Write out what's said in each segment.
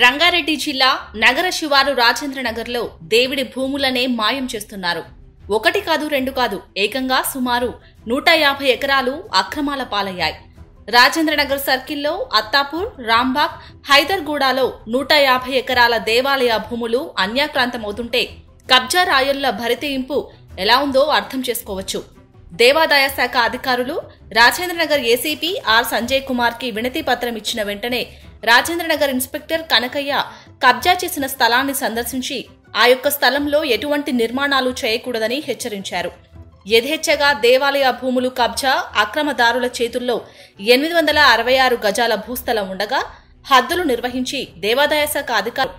రంగారెడ్డి జిల్లా నగర శివారు రాజేంద్రనగర్లో దేవుడి భూములనే మాయం చేస్తున్నారు ఒకటి కాదు రెండు కాదు ఏకంగా సుమారు నూట యాభై ఎకరాలు అక్రమాల పాలయ్యాయి రాజేంద్రనగర్ సర్కిల్లో అత్తాపూర్ రాంబాగ్ హైదర్గూడలో నూట యాభై ఎకరాల దేవాలయ భూములు అన్యాక్రాంతమవుతుంటే కబ్జా రాయళ్ల భరితీయింపు ఎలా ఉందో అర్థం చేసుకోవచ్చు దేవాదాయ శాఖ అధికారులు రాజేంద్రనగర్ ఏసీపీ ఆర్ సంజయ్ కుమార్కి వినతి పత్రం ఇచ్చిన వెంటనే రాజేంద్రనగర్ ఇన్స్పెక్టర్ కనకయ్య కబ్జా చేసిన స్థలాన్ని సందర్శించి ఆ యొక్క స్థలంలో ఎటువంటి నిర్మాణాలు చేయకూడదని హెచ్చరించారు యథేచ్ఛగా దేవాలయ భూములు కబ్జా అక్రమదారుల చేతుల్లో ఎనిమిది వందల అరవై ఆరు గజాల భూస్థలం ఉండగా హద్దులు నిర్వహించి దేవాదాయ శాఖ అధికారులు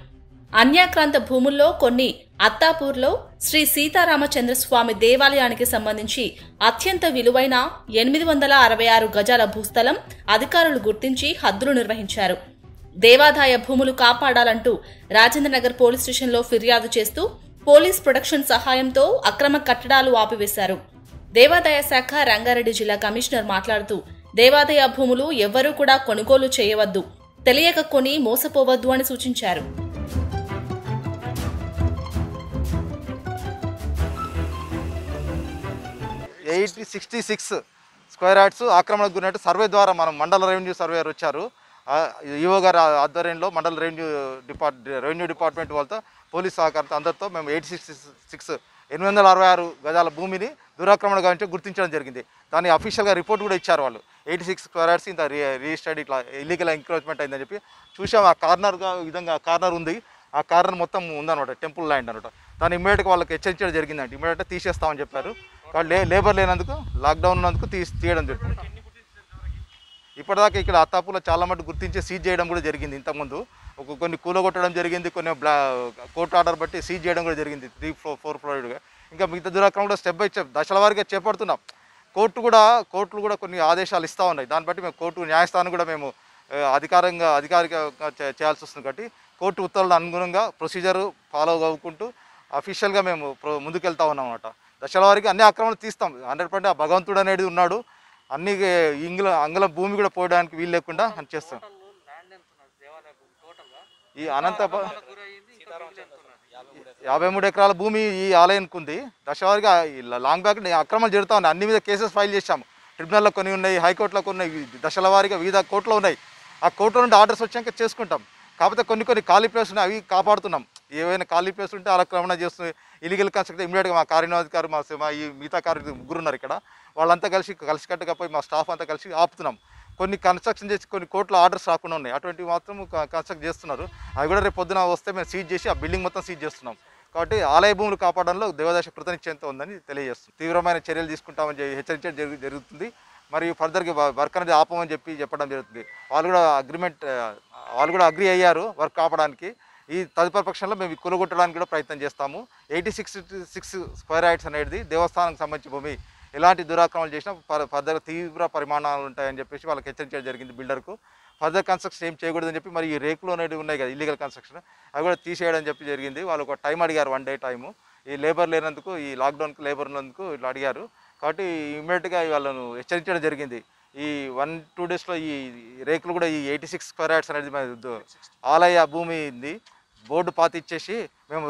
అన్యాక్రాంత భూముల్లో కొన్ని అత్తాపూర్లో శ్రీ సీతారామచంద్రస్వామి దేవాలయానికి సంబంధించి అత్యంత విలువైన ఎనిమిది వందల అరవై ఆరు గజాల భూస్థలం అధికారులు గుర్తించి హద్దులు నిర్వహించారు దేవాదాయ భూములు కాపాడాలంటూ రాజేంద్రనగర్ పోలీస్ స్టేషన్లో ఫిర్యాదు చేస్తూ పోలీస్ ప్రొడక్షన్ సహాయంతో అక్రమ కట్టడాలు ఆపివేశారు దేవాదాయ శాఖ రంగారెడ్డి జిల్లా కమిషనర్ మాట్లాడుతూ దేవాదాయ భూములు ఎవ్వరూ కూడా కొనుగోలు చేయవద్దు తెలియక కొని మోసపోవద్దు అని సూచించారు eight sixty six square yards ఆక్రమణకు గురినట్టు సర్వే ద్వారా మనం మండల రెవెన్యూ సర్వేయర్ వచ్చారు ఈవో గారి ఆధ్వర్యంలో మండల రెవెన్యూ డిపార్ట్ రెవెన్యూ డిపార్ట్మెంట్ వాళ్ళతో పోలీస్ సహకారంతో అందరితో మేము ఎయిట్ సిక్స్ సిక్స్ ఎనిమిది వందల అరవై ఆరు గజాల భూమిని దురాక్రమణ గావించి గుర్తించడం జరిగింది దాన్ని అఫీషియల్గా రిపోర్ట్ కూడా ఇచ్చారు వాళ్ళు ఎయిటీ సిక్స్ క్వరర్స్ ఇంత రిజిస్టర్డ్ ఇట్లా ఇల్లీగల్ ఎంక్రోచ్మెంట్ అయిందని చెప్పి చూసాం ఆ కార్నర్గా విధంగా కార్నర్ ఉంది ఆ కార్నర్ మొత్తం ఉందనమాట టెంపుల్ ల్యాండ్ అనమాట దాన్ని ఇమ్మీడియట్గా వాళ్ళకి హెచ్చరించడం జరిగిందండి ఇమ్మీడియట్గా తీసేస్తామని చెప్పారు వాళ్ళు లేబర్ లేనందుకు లాక్డౌన్ ఉన్నందుకు తీసి తీయడం జరిగింది ఇప్పటిదాకా ఇక్కడ అత్తాపూలో చాలా మటు గుర్తించి సీజ్ చేయడం కూడా జరిగింది ఇంతకుముందు ఒక కొన్ని కూలగొట్టడం జరిగింది కొన్ని బ్లా కోర్టు ఆర్డర్ బట్టి సీజ్ చేయడం కూడా జరిగింది త్రీ ఫ్లో ఫోర్ ఫ్లోర్డ్గా ఇంకా మిగతా దురాక్రమం కూడా స్టెప్ బై స్టెప్ దశల వారిగా చేపడుతున్నాం కోర్టు కూడా కోర్టులు కూడా కొన్ని ఆదేశాలు ఇస్తూ ఉన్నాయి దాన్ని బట్టి మేము కోర్టు న్యాయస్థానం కూడా మేము అధికారంగా అధికారికంగా చేయాల్సి వస్తుంది కాబట్టి కోర్టు ఉత్తర్వుల అనుగుణంగా ప్రొసీజర్ ఫాలో అవ్వుకుంటూ అఫీషియల్గా మేము ముందుకెళ్తా ఉన్నాం అనమాట దశల వారికి అన్ని అక్రమాలు తీస్తాం హండ్రెడ్ పర్సెంట్ ఆ భగవంతుడు అనేది ఉన్నాడు అన్ని ఇంగ్ల అంగళ భూమి కూడా పోయడానికి వీలు లేకుండా అని చేస్తాం ఈ అనంత యాభై మూడు ఎకరాల భూమి ఈ ఆలయానికి ఉంది దశవారిగా లాంగ్ బ్యాక్ అక్రమాలు జరుగుతూ ఉన్నాయి అన్ని మీద కేసెస్ ఫైల్ చేశాము ట్రిబ్యునల్లో కొన్ని ఉన్నాయి హైకోర్టులో కొన్ని దశల వారీగా వివిధ కోర్టులో ఉన్నాయి ఆ కోర్టులో నుండి ఆర్డర్స్ వచ్చాక చేసుకుంటాం కాకపోతే కొన్ని కొన్ని ఖాళీ ప్లేస్ ఉన్నాయి అవి కాపాడుతున్నాం ఏవైనా ఖాళీ ప్లేస్ ఉంటే అలా క్రమణ చేస్తున్నాయి ఇలీగల్ కన్స్ట్రక్ట్ ఇమీడియట్గా మా కార్యనివాధికారు మా ఈ మిగతా కార్య ముగ్గురు ఉన్నారు ఇక్కడ వాళ్ళంతా కలిసి కలిసికట్టుగా పోయి మా స్టాఫ్ అంతా కలిసి ఆపుతున్నాం కొన్ని కన్స్ట్రక్షన్ చేసి కొన్ని కోట్ల ఆర్డర్స్ రాకుండా ఉన్నాయి అటువంటివి మాత్రం కన్స్ట్రక్ట్ చేస్తున్నారు అవి కూడా రేపు పొద్దున వస్తే మేము సీజ్ చేసి ఆ బిల్డింగ్ మొత్తం సీజ్ చేస్తున్నాం కాబట్టి ఆలయ భూములు కాపాడంలో దేవదాశ కృతనిశ్చయంతో ఉందని తెలియజేస్తుంది తీవ్రమైన చర్యలు తీసుకుంటామని హెచ్చరించడం జరుగుతుంది మరియు ఫర్దర్గా వర్క్ అనేది ఆపమని చెప్పి చెప్పడం జరుగుతుంది వాళ్ళు కూడా అగ్రిమెంట్ వాళ్ళు కూడా అగ్రి అయ్యారు వర్క్ ఆపడానికి ఈ తదుపరి పక్షంలో మేము కొనుగొట్టడానికి కూడా ప్రయత్నం చేస్తాము eighty six six square yards అనేది దేవస్థానానికి సంబంధించి భూమి ఎలాంటి దురాక్రమాలు చేసినా ఫర్దర్ తీవ్ర పరిమాణాలు ఉంటాయని చెప్పేసి వాళ్ళకి హెచ్చరించడం జరిగింది బిల్డర్కు ఫర్దర్ కన్స్ట్రక్షన్ ఏం చేయకూడదని చెప్పి మరి ఈ రేకులు అనేవి ఉన్నాయి కదా ఇల్లీగల్ కన్స్ట్రక్షన్ అవి కూడా తీసేయడం చెప్పి జరిగింది వాళ్ళు ఒక టైం అడిగారు వన్ డే టైము ఈ లేబర్ లేనందుకు ఈ లాక్డౌన్కి లేబర్ ఉన్నందుకు ఇట్లా అడిగారు కాబట్టి ఇమీడియట్గా వాళ్ళను హెచ్చరించడం జరిగింది ఈ వన్ టూ డేస్లో ఈ రేకులు కూడా ఈ ఎయిటీ సిక్స్ స్క్వేర్ యాడ్స్ అనేది ఆలయ భూమి ఉంది బోర్డు పాత ఇచ్చేసి మేము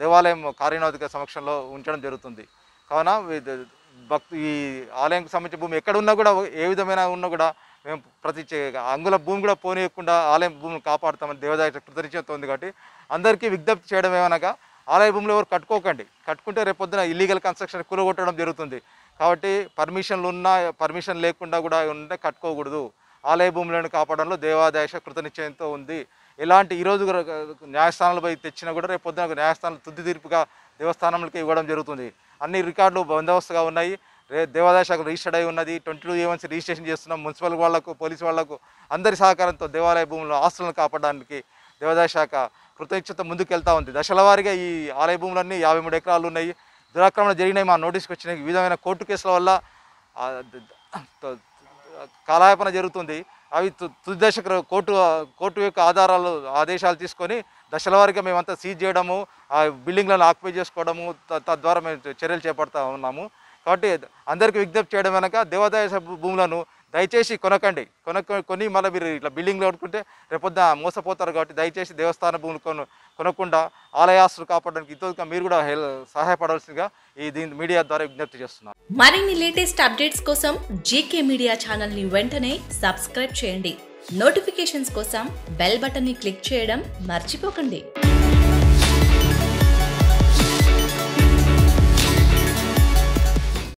దేవాలయం కార్యనాథిక సమక్షంలో ఉంచడం జరుగుతుంది కావున భక్తు ఈ ఆలయంకు సంబంధించిన భూమి ఎక్కడ ఉన్నా కూడా ఏ విధమైన ఉన్నా కూడా మేము ప్రతి అంగుల భూమి కూడా పోనీయకుండా ఆలయం భూమిని కాపాడుతామని దేవదాయ కృతజ్ఞత ఉంది కాబట్టి అందరికీ విజ్ఞప్తి చేయడం ఏమనగా ఆలయ భూములు ఎవరు కట్టుకోకండి కట్టుకుంటే రేపొద్దున ఇల్లీగల్ కన్స్ట్రక్షన్ కూలగొట్టడం జరుగుతుంది కాబట్టి పర్మిషన్లు ఉన్నా పర్మిషన్ లేకుండా కూడా ఉంటే కట్టుకోకూడదు ఆలయ భూములను కాపాడంలో దేవాదాయశ కృతనిశ్చయంతో ఉంది ఎలాంటి ఈరోజు న్యాయస్థానాలపై తెచ్చినా కూడా రేపు పొద్దున న్యాయస్థానం తుది తీర్పుగా దేవస్థానంలోకి ఇవ్వడం జరుగుతుంది అన్ని రికార్డులు బందోబస్తుగా ఉన్నాయి దేవాదాయ శాఖ రిజిస్టర్డ్ అయి ఉన్నది ట్వంటీ టూ ఏవన్సీ రిజిస్ట్రేషన్ చేస్తున్నాం మున్సిపల్ వాళ్లకు పోలీసు వాళ్లకు అందరి సహకారంతో దేవాలయ భూములను ఆస్తులను కాపాడడానికి దేవాదాయ శాఖ కృతజ్ఞత ముందుకెళ్తా ఉంది దశలవారీగా ఈ ఆలయ భూములన్నీ యాభై మూడు ఎకరాలు ఉన్నాయి దురాక్రమణ జరిగినాయి మా నోటీస్కి వచ్చినాయి విధమైన కోర్టు కేసుల వల్ల కాలాయపన జరుగుతుంది అవి తుదిదశ కోర్టు కోర్టు యొక్క ఆధారాలు ఆదేశాలు తీసుకొని దశల వారిగా మేమంతా సీజ్ చేయడము ఆ బిల్డింగ్లను ఆక్యుపై చేసుకోవడము తద్వారా మేము చర్యలు చేపడతా ఉన్నాము కాబట్టి అందరికీ విజ్ఞప్తి చేయడం వెనక దేవాదాయ భూములను దయచేసి కొనకండి కొనక్కొని మళ్ళీ మీరు ఇట్లా బిల్డింగ్లు కొనుక్కుంటే రేపొద్దు మోసపోతారు కాబట్టి దయచేసి దేవస్థాన భూములు కొను కొనకుండా ఆలయాస్తులు కాపాడడానికి ఇంతగా మీరు కూడా సహాయపడాల్సిందిగా ఈ దీని మీడియా ద్వారా విజ్ఞప్తి చేస్తున్నారు మరిన్ని లేటెస్ట్ అప్డేట్స్ కోసం జీకే మీడియా ఛానల్ ని వెంటనే సబ్స్క్రైబ్ చేయండి నోటిఫికేషన్స్ కోసం బెల్ బటన్ ని క్లిక్ చేయడం మర్చిపోకండి